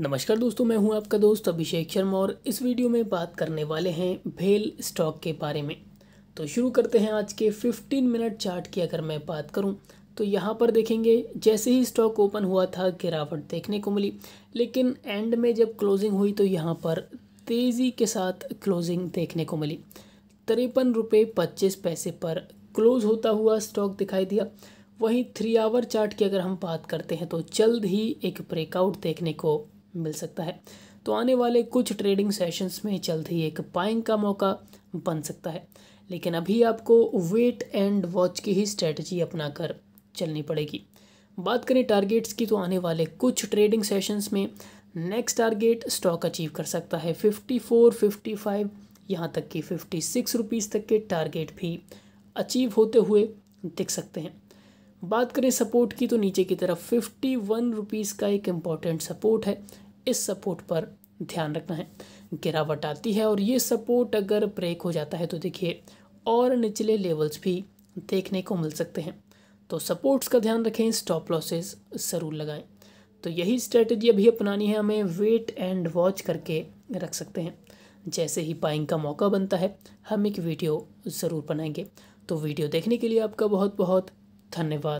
नमस्कार दोस्तों मैं हूं आपका दोस्त अभिषेक शर्मा और इस वीडियो में बात करने वाले हैं भेल स्टॉक के बारे में तो शुरू करते हैं आज के 15 मिनट चार्ट की अगर मैं बात करूं तो यहाँ पर देखेंगे जैसे ही स्टॉक ओपन हुआ था गिरावट देखने को मिली लेकिन एंड में जब क्लोजिंग हुई तो यहाँ पर तेज़ी के साथ क्लोजिंग देखने को मिली तिरपन रुपये पच्चीस पैसे पर क्लोज होता हुआ स्टॉक दिखाई दिया वहीं थ्री आवर चार्ट की अगर हम बात करते हैं तो जल्द ही एक ब्रेकआउट देखने को मिल सकता है तो आने वाले कुछ ट्रेडिंग सेशंस में जल्द ही एक पाइंग का मौका बन सकता है लेकिन अभी आपको वेट एंड वॉच की ही स्ट्रेटजी अपना कर चलनी पड़ेगी बात करें टारगेट्स की तो आने वाले कुछ ट्रेडिंग सेशंस में नेक्स्ट टारगेट स्टॉक अचीव कर सकता है 54, 55 यहाँ तक कि 56 रुपीज़ तक के टारगेट भी अचीव होते हुए दिख सकते हैं बात करें सपोर्ट की तो नीचे की तरफ फिफ्टी वन रुपीज़ का एक इम्पॉर्टेंट सपोर्ट है इस सपोर्ट पर ध्यान रखना है गिरावट आती है और ये सपोर्ट अगर ब्रेक हो जाता है तो देखिए और निचले लेवल्स भी देखने को मिल सकते हैं तो सपोर्ट्स का ध्यान रखें स्टॉप लॉसेस ज़रूर लगाएं तो यही स्ट्रेटजी अभी अपनानी है हमें वेट एंड वॉच करके रख सकते हैं जैसे ही बाइंग का मौका बनता है हम एक वीडियो ज़रूर बनाएंगे तो वीडियो देखने के लिए आपका बहुत बहुत धन्यवाद